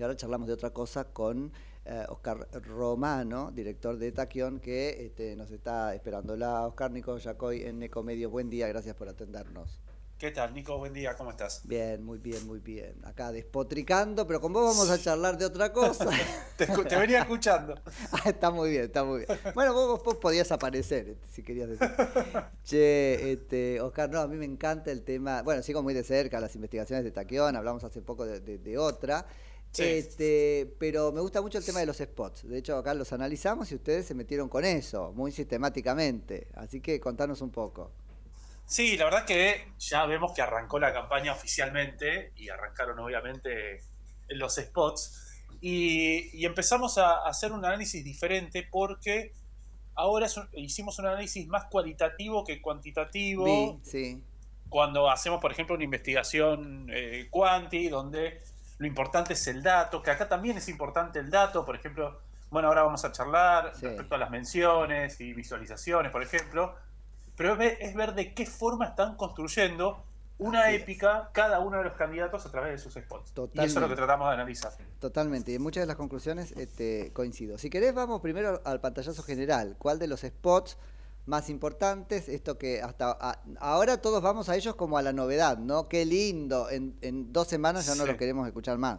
Y ahora charlamos de otra cosa con eh, Oscar Romano, director de Taquión, que este, nos está esperando. la Oscar Nico Yacoy en Ecomedio. Buen día, gracias por atendernos. ¿Qué tal, Nico? Buen día, ¿cómo estás? Bien, muy bien, muy bien. Acá despotricando, pero con vos vamos a charlar de otra cosa. te, venía escuchando. Ah, está muy bien, está muy bien. Bueno, vos, podías aparecer, este, si querías decir. Che, este, Oscar, no, a mí me encanta el tema. Bueno, sigo muy de cerca las investigaciones de Taquión, hablamos hace poco de otra. Este, pero me gusta mucho el tema de los spots. De hecho, acá los analizamos y ustedes se metieron con eso, muy sistemáticamente. Así que contanos un poco. Sí, la verdad que ya vemos que arrancó la campaña oficialmente y arrancaron obviamente los spots. Y, empezamos a hacer un análisis diferente porque ahora hicimos un análisis más cualitativo que cuantitativo. Cuando hacemos, por ejemplo, una investigación eh, cuanti, donde lo importante es el dato, que acá también es importante el dato, por ejemplo, bueno, ahora vamos a charlar respecto a las menciones y visualizaciones, por ejemplo, pero es ver, de qué forma están construyendo una épica cada uno de los candidatos a través de sus spots. Y eso es lo que tratamos de analizar. Totalmente, y muchas de las conclusiones este, coincido. Si querés, vamos primero al pantallazo general. ¿Cuál de los spots más importantes, esto que hasta ahora todos vamos a ellos como a la novedad, ¿no? Qué lindo, en, dos semanas ya no lo queremos escuchar más.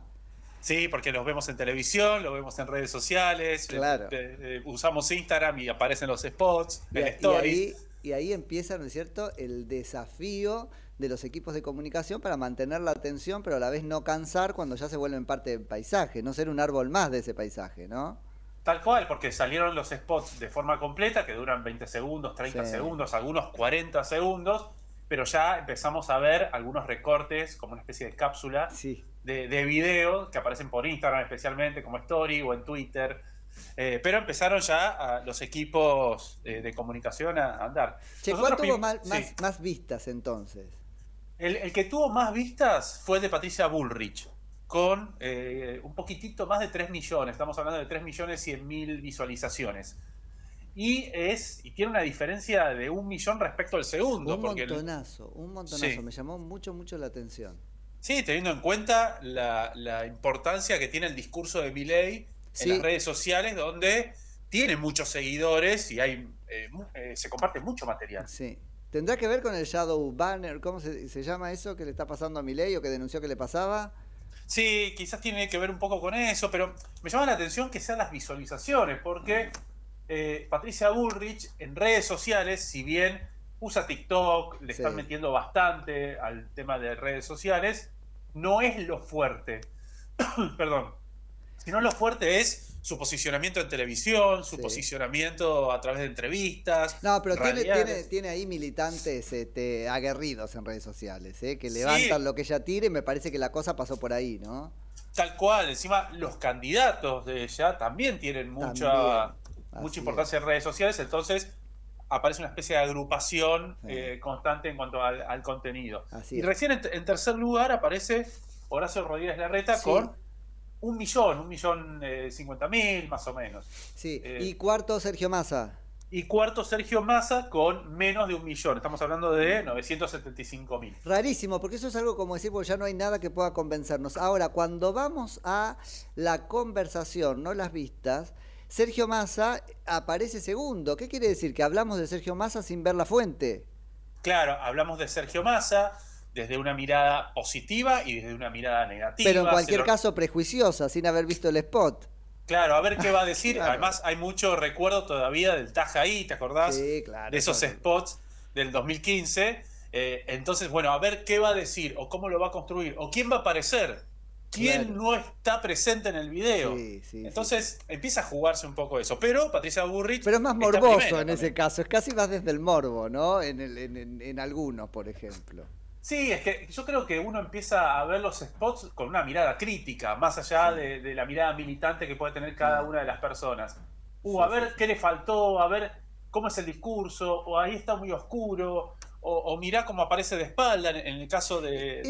Sí, porque los vemos en televisión, los vemos en redes sociales, eh, eh, eh, usamos Instagram y aparecen los spots, y, stories. Y ahí, y ahí empieza, ¿no es cierto?, el desafío de los equipos de comunicación para mantener la atención, pero a la vez no cansar cuando ya se vuelven parte del paisaje, no ser un árbol más de ese paisaje, ¿no? Tal cual, porque salieron los spots de forma completa, que duran 20 segundos, 30 segundos, algunos 40 segundos, pero ya empezamos a ver algunos recortes, como una especie de cápsula de, de que aparecen por Instagram especialmente, como Story o en Twitter. Eh, pero empezaron ya los equipos eh, de comunicación a, andar. Che, ¿Cuál tuvo más, vistas entonces? El, el, que tuvo más vistas fue el de Patricia Bullrich con eh, un poquitito más de 3 millones, estamos hablando de 3 millones 100 mil visualizaciones. Y es y tiene una diferencia de un millón respecto al segundo. Un montonazo, un montonazo, me llamó mucho, mucho la atención. Sí, teniendo en cuenta la, importancia que tiene el discurso de Miley en las redes sociales, donde tiene muchos seguidores y hay eh, eh, se comparte mucho material. Sí. ¿Tendrá que ver con el Shadow Banner? ¿Cómo se, se llama eso que le está pasando a Miley o que denunció que le pasaba? Sí, quizás tiene que ver un poco con eso, pero me llama la atención que sean las visualizaciones, porque eh, Patricia Bullrich en redes sociales, si bien usa TikTok, le están metiendo bastante al tema de redes sociales, no es lo fuerte. Perdón. Sino lo fuerte es su posicionamiento en televisión, su posicionamiento a través de entrevistas. No, pero tiene, ahí militantes este, aguerridos en redes sociales, ¿eh? que levantan lo que ella tire y me parece que la cosa pasó por ahí, ¿no? Tal cual, encima los candidatos de ella también tienen mucha, mucha importancia en redes sociales, entonces aparece una especie de agrupación eh, constante en cuanto al, contenido. y recién en, tercer lugar aparece Horacio Rodríguez Larreta con un millón, un millón eh, cincuenta mil más o menos. Sí, y eh, cuarto Sergio Massa. Y cuarto Sergio Massa con menos de un millón, estamos hablando de 975 mil. Rarísimo, porque eso es algo como decir, porque ya no hay nada que pueda convencernos. Ahora, cuando vamos a la conversación, no las vistas, Sergio Massa aparece segundo. ¿Qué quiere decir? Que hablamos de Sergio Massa sin ver la fuente. Claro, hablamos de Sergio Massa, desde una mirada positiva y desde una mirada negativa. Pero en cualquier caso prejuiciosa, sin haber visto el spot. Claro, a ver qué va a decir. Además, hay mucho recuerdo todavía del Taj ahí, ¿te acordás? Sí, claro. De esos spots del 2015. Eh, entonces, bueno, a ver qué va a decir, o cómo lo va a construir, o quién va a aparecer, quién no está presente en el video. Sí, sí, entonces, empieza a jugarse un poco eso. Pero Patricia Burrich. Pero es más morboso en ese caso, es casi más desde el morbo, ¿no? En, el, en, en algunos, por ejemplo. Sí, es que yo creo que uno empieza a ver los spots con una mirada crítica, más allá de, la mirada militante que puede tener cada una de las personas. Uh, a ver qué le faltó, a ver cómo es el discurso, o ahí está muy oscuro, o, mirá cómo aparece de espalda en, el caso de,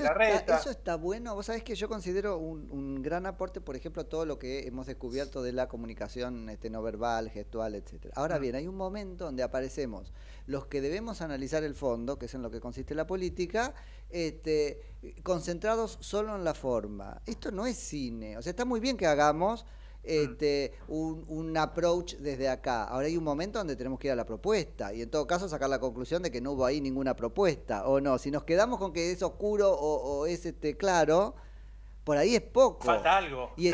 la, red. eso Está, bueno. Vos sabés que yo considero un, gran aporte, por ejemplo, todo lo que hemos descubierto de la comunicación este, no verbal, gestual, etcétera. Ahora mm. bien, hay un momento donde aparecemos los que debemos analizar el fondo, que es en lo que consiste la política, este, concentrados solo en la forma. Esto no es cine. O sea, está muy bien que hagamos Mm. este, un, approach desde acá. Ahora hay un momento donde tenemos que ir a la propuesta y en todo caso sacar la conclusión de que no hubo ahí ninguna propuesta o no. Si nos quedamos con que es oscuro o, es este, claro, por ahí es poco. Falta algo. Y,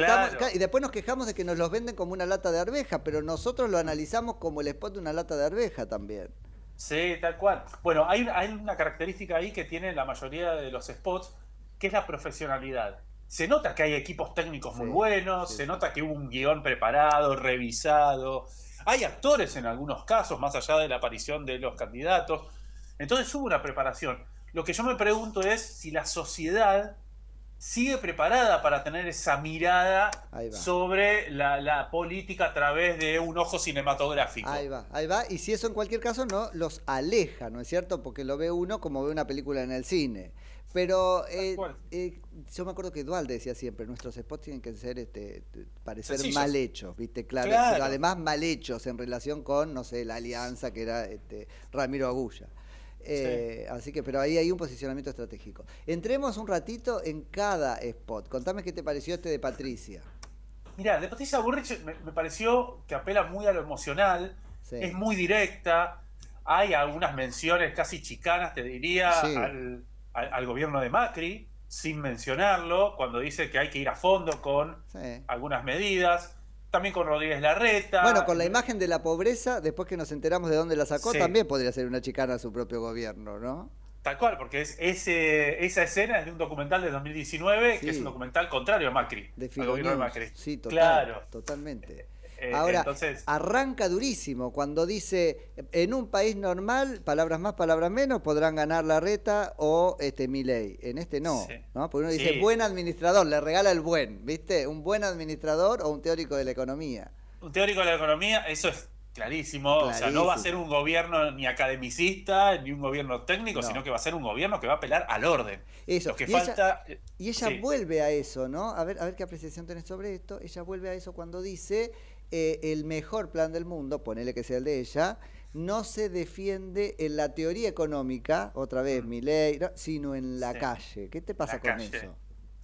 después nos quejamos de que nos los venden como una lata de arveja, pero nosotros lo analizamos como el spot de una lata de arveja también. Sí, tal cual. Bueno, hay, una característica ahí que tiene la mayoría de los spots, que es la profesionalidad se nota que hay equipos técnicos muy buenos, se nota que hubo un guión preparado, revisado, hay actores en algunos casos, más allá de la aparición de los candidatos. Entonces hubo una preparación. Lo que yo me pregunto es si la sociedad sigue preparada para tener esa mirada sobre la, política a través de un ojo cinematográfico. Ahí va, ahí va. Y si eso en cualquier caso no los aleja, ¿no es cierto? Porque lo ve uno como ve una película en el cine. Pero eh, eh, yo me acuerdo que Dualde decía siempre, nuestros spots tienen que ser este, parecer mal hechos, ¿viste? Claro, pero además mal hechos en relación con, no sé, la alianza que era este, Ramiro Agulla. Eh, así que, pero ahí hay un posicionamiento estratégico. Entremos un ratito en cada spot. Contame qué te pareció este de Patricia. Mirá, de Patricia Burrich me, pareció que apela muy a lo emocional, es muy directa, hay algunas menciones casi chicanas, te diría, al, al, gobierno de Macri, sin mencionarlo, cuando dice que hay que ir a fondo con algunas medidas también con Rodríguez Larreta. Bueno, con la imagen de la pobreza, después que nos enteramos de dónde la sacó, también podría ser una chicana a su propio gobierno, ¿no? Tal cual, porque es ese, esa escena es de un documental de 2019, que es un documental contrario a Macri, al gobierno de Macri. Sí, claro. totalmente. Eh, Ahora, arranca durísimo cuando dice, en un país normal, palabras más, palabras menos, podrán ganar la reta o este ley. En este no, Porque uno dice, buen administrador, le regala el buen, ¿viste? Un buen administrador o un teórico de la economía. Un teórico de la economía, eso es clarísimo. O sea, no va a ser un gobierno ni academicista, ni un gobierno técnico, sino que va a ser un gobierno que va a apelar al orden. Eso. que y Ella, y ella vuelve a eso, ¿no? A ver, a ver qué apreciación tenés sobre esto. Ella vuelve a eso cuando dice eh, el mejor plan del mundo, ponele que sea el de ella, no se defiende en la teoría económica, otra vez mm. mi ley, sino en la calle. ¿Qué te pasa con eso?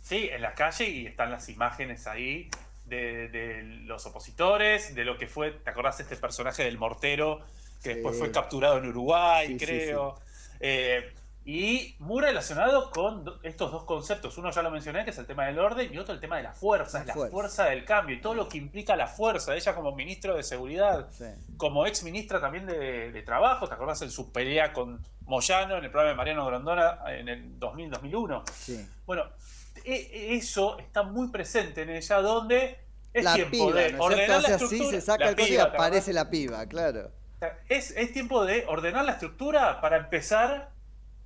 Sí, en la calle y están las imágenes ahí de, los opositores, de lo que fue, ¿te acordás de este personaje del mortero que después fue capturado en Uruguay, creo? Eh, y muy relacionado con estos dos conceptos. Uno ya lo mencioné, que es el tema del orden, y otro el tema de la, fuerza. la fuerza del cambio y todo lo que implica la fuerza. de Ella como ministro de Seguridad, como ex ministra también de, Trabajo, ¿te acordás en su pelea con Moyano en el programa de Mariano Grandona en el 2000-2001? Sí. Bueno, e, e, eso está muy presente en ella, donde es tiempo de ordenar la estructura. piba, aparece la piba, claro. Es, es tiempo de ordenar la estructura para empezar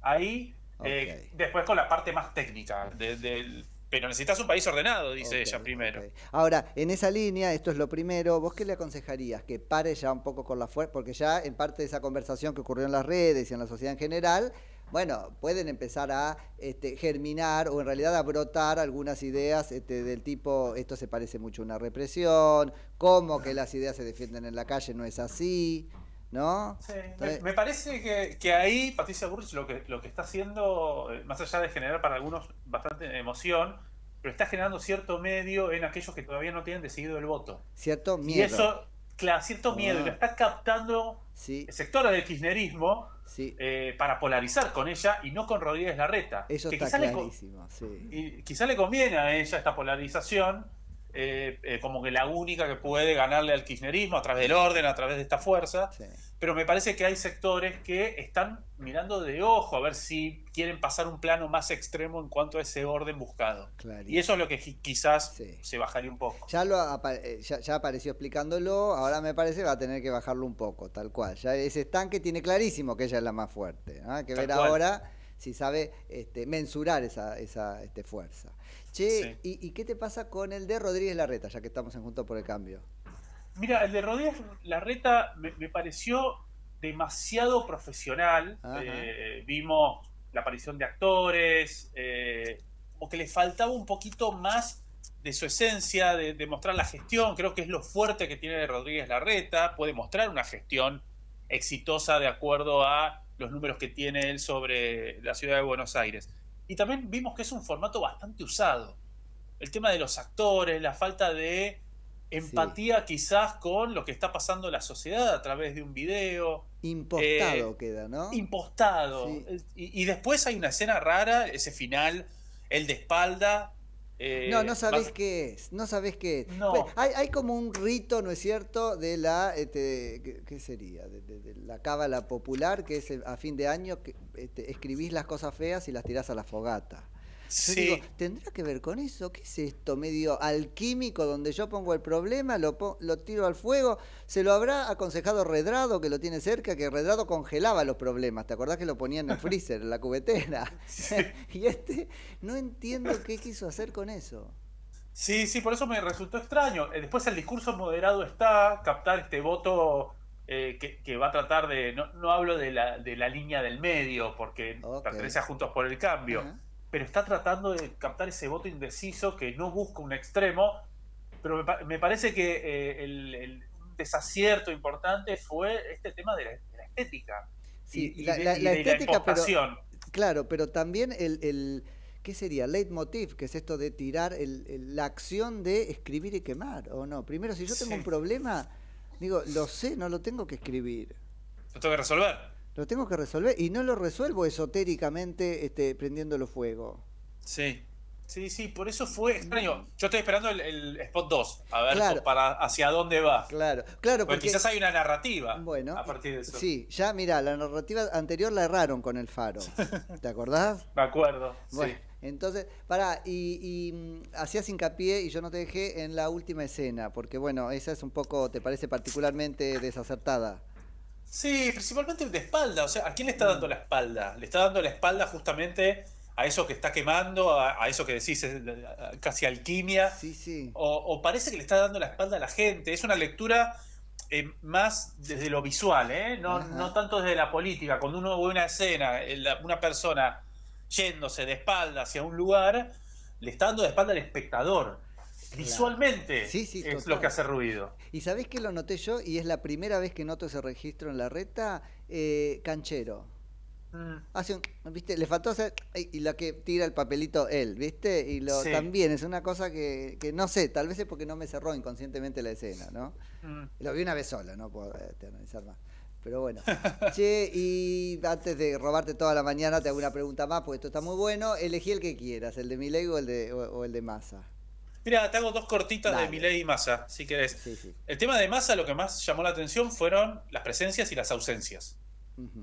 ahí, eh, después con la parte más técnica pero necesitas un país ordenado, dice ella primero. Ahora, en esa línea, esto es lo primero, ¿vos qué le aconsejarías? Que pare ya un poco con la fuerza, porque ya en parte de esa conversación que ocurrió en las redes y en la sociedad en general, bueno, pueden empezar a este, germinar o en realidad a brotar algunas ideas este, del tipo, esto se parece mucho a una represión, cómo que las ideas se defienden en la calle no es así. ¿no? me, parece que, ahí Patricia Burch lo que, lo que está haciendo, eh, más allá de generar para algunos bastante emoción, pero está generando cierto medio en aquellos que todavía no tienen decidido el voto. Cierto miedo. Y eso, claro, cierto ah. miedo, lo está captando el sectores del kirchnerismo eh, para polarizar con ella y no con Rodríguez Larreta. Eso que está clarísimo, Y quizá le conviene a ella esta polarización, eh, eh, como que la única que puede ganarle al kirchnerismo a través del orden, a través de esta fuerza, pero me parece que hay sectores que están mirando de ojo a ver si quieren pasar un plano más extremo en cuanto a ese orden buscado. Y eso es lo que quizás se bajaría un poco. Ya, lo eh, ya, apareció explicándolo, ahora me parece que va a tener que bajarlo un poco, tal cual. ese estanque tiene clarísimo que ella es la más fuerte. que ver ahora si sabe este, mensurar esa, este, fuerza. Che, ¿y, qué te pasa con el de Rodríguez Larreta, ya que estamos en Juntos por el Cambio? Mira, el de Rodríguez Larreta me, pareció demasiado profesional. Eh, vimos la aparición de actores, eh, o que le faltaba un poquito más de su esencia, de, de, mostrar la gestión. Creo que es lo fuerte que tiene de Rodríguez Larreta. Puede mostrar una gestión exitosa de acuerdo a los números que tiene él sobre la ciudad de Buenos Aires. Y también vimos que es un formato bastante usado. El tema de los actores, la falta de empatía quizás con lo que está pasando en la sociedad a través de un video. Impostado eh, queda, ¿no? Impostado. y, después hay una escena rara, ese final, el de espalda, eh, no, no sabés qué es, no sabés qué es. hay, como un rito, ¿no es cierto?, de la, este, ¿qué sería?, de, la cábala popular, que es a fin de año, que, este, escribís las cosas feas y las tirás a la fogata. Sí. ¿tendrá que ver con eso? ¿Qué es esto medio alquímico donde yo pongo el problema, lo, lo tiro al fuego? ¿Se lo habrá aconsejado Redrado, que lo tiene cerca, que Redrado congelaba los problemas? ¿Te acordás que lo ponían en el freezer, en la cubetera? y este, no entiendo qué quiso hacer con eso. Sí, sí, por eso me resultó extraño. Eh, después el discurso moderado está, captar este voto eh, que, va a tratar de, no, hablo de la, de la línea del medio, porque pertenece a Juntos por el Cambio pero está tratando de captar ese voto indeciso que no busca un extremo, pero me, parece que eh, el, desacierto importante fue este tema de la, estética. Sí, la, estética, pero, claro, pero también el, el, ¿qué sería? Leitmotiv, que es esto de tirar el, la acción de escribir y quemar, ¿o no? Primero, si yo tengo un problema, digo, lo sé, no lo tengo que escribir. Lo tengo que resolver lo tengo que resolver y no lo resuelvo esotéricamente este, prendiéndolo fuego. Sí. Sí, sí, por eso fue extraño. Yo estoy esperando el, spot 2, a ver para, hacia dónde va. Claro, claro. Porque, quizás hay una narrativa a partir de eso. Sí, ya mira la narrativa anterior la erraron con el faro. ¿Te acordás? Me acuerdo. sí. entonces, pará, y, y mm, hacías hincapié, y yo no te dejé, en la última escena, porque bueno, esa es un poco, ¿te parece particularmente desacertada? Sí, principalmente de espalda. O sea, ¿a quién le está mm. dando la espalda? Le está dando la espalda justamente a eso que está quemando, a, eso que decís, casi alquimia. Sí, sí. O, parece que le está dando la espalda a la gente. Es una lectura eh, más desde lo visual, ¿eh? no, no, tanto desde la política. Cuando uno ve una escena, una persona yéndose de espalda hacia un lugar, le está dando de espalda al espectador. Visualmente es lo que hace ruido. Y sabés que lo noté yo, y es la primera vez que noto ese registro en la reta, eh, canchero. Mm. ¿viste? Le faltó hacer. Y la que tira el papelito él, ¿viste? Y lo también es una cosa que, no sé, tal vez es porque no me cerró inconscientemente la escena, ¿no? Mm. Lo vi una vez sola, no puedo analizar eh, más. Pero bueno. che, y antes de robarte toda la mañana, te hago una pregunta más, porque esto está muy bueno. Elegí el que quieras, el de Milei o el de, o el de Massa. Mira, te hago dos cortitas de Milei y Massa, si querés. El tema de Massa, lo que más llamó la atención fueron las presencias y las ausencias.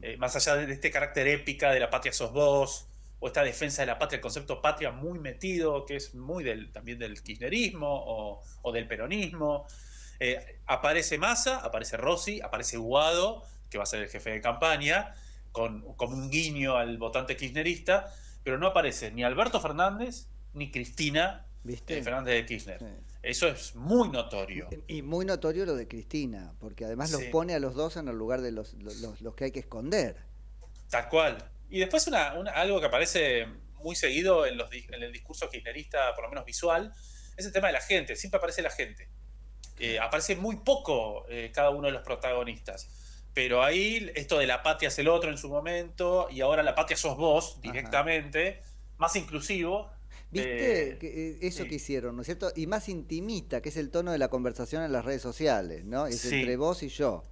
Eh, más allá de este carácter épica de la patria sos vos, o esta defensa de la patria, el concepto patria muy metido, que es muy del, también del kirchnerismo o, del peronismo. Eh, aparece Massa, aparece Rossi, aparece Guado, que va a ser el jefe de campaña, con, un guiño al votante kirchnerista, pero no aparece ni Alberto Fernández ni Cristina ¿Viste? Fernández de Kirchner. Eso es muy notorio. Y muy notorio lo de Cristina, porque además los pone a los dos en el lugar de los, los, que hay que esconder. Tal cual. Y después una, algo que aparece muy seguido en, los, en el discurso kirchnerista, por lo menos visual, es el tema de la gente. Siempre aparece la gente. Eh, aparece muy poco eh, cada uno de los protagonistas. Pero ahí esto de la patria es el otro en su momento y ahora la patria sos vos directamente, más inclusivo, ¿Viste eh, que eh, eso que hicieron, no es cierto? Y más intimista, que es el tono de la conversación en las redes sociales, ¿no? Es entre vos y yo.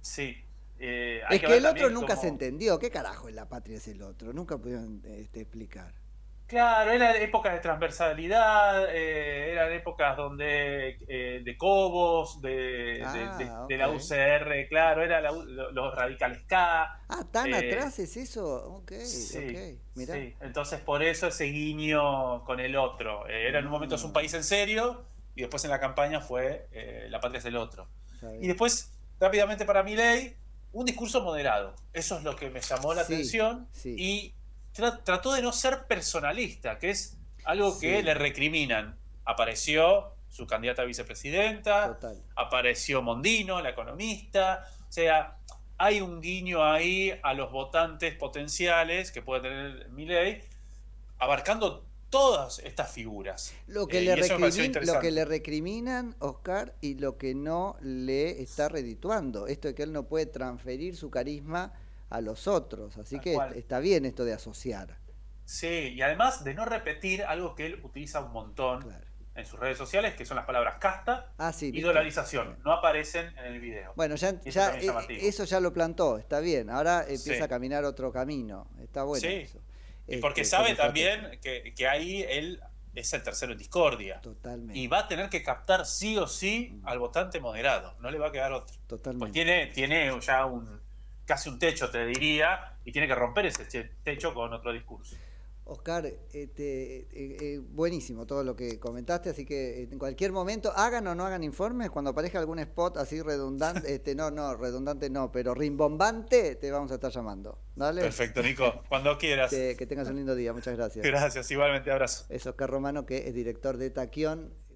Sí. Eh, es que, el otro nunca se entendió. ¿Qué carajo en la patria es el otro? Nunca pudieron este, explicar. Claro, eran épocas de transversalidad, eh, eran épocas donde eh, de Cobos, de, ah, la UCR, claro, era los radicales K. Ah, tan eh, atrás es eso, ok, sí, entonces por eso ese guiño con el otro. era en un momento es un mm. país en serio y después en la campaña fue la patria es el otro. Y después, rápidamente para mi ley, un discurso moderado. Eso es lo que me llamó la atención y trató de no ser personalista, que es algo que le recriminan. Apareció su candidata a vicepresidenta, apareció Mondino, la economista, o sea, hay un guiño ahí a los votantes potenciales que puede tener Milei, abarcando todas estas figuras. Lo que, eh, le lo que le recriminan, Oscar, y lo que no le está redituando, esto de que él no puede transferir su carisma a los otros. Así que está bien esto de asociar. Sí, y además de no repetir algo que él utiliza un montón en sus redes sociales, que son las palabras casta ah, y dolarización. No aparecen en el video. Bueno, ya, ya eh, eso ya lo plantó, está bien. Ahora empieza a caminar otro camino. Está bueno. Sí. Eso. Este, porque sabe también que, que ahí él es el tercero en discordia. Totalmente. Y va a tener que captar sí o sí mm. al votante moderado. No le va a quedar otro. Pues Totalmente. Pues tiene, tiene ya un, casi un techo, te diría, y tiene que romper ese techo con otro discurso. Oscar, eh, eh, eh, buenísimo todo lo que comentaste, así que en cualquier momento hagan o no hagan informes, cuando aparezca algún spot así redundante, este, no, no, redundante no, pero rimbombante, te vamos a estar llamando. Perfecto, Nico, cuando quieras. que tengas un lindo día, muchas gracias. Gracias, igualmente, abrazo. Es Oscar Romano, que es director de Taquión.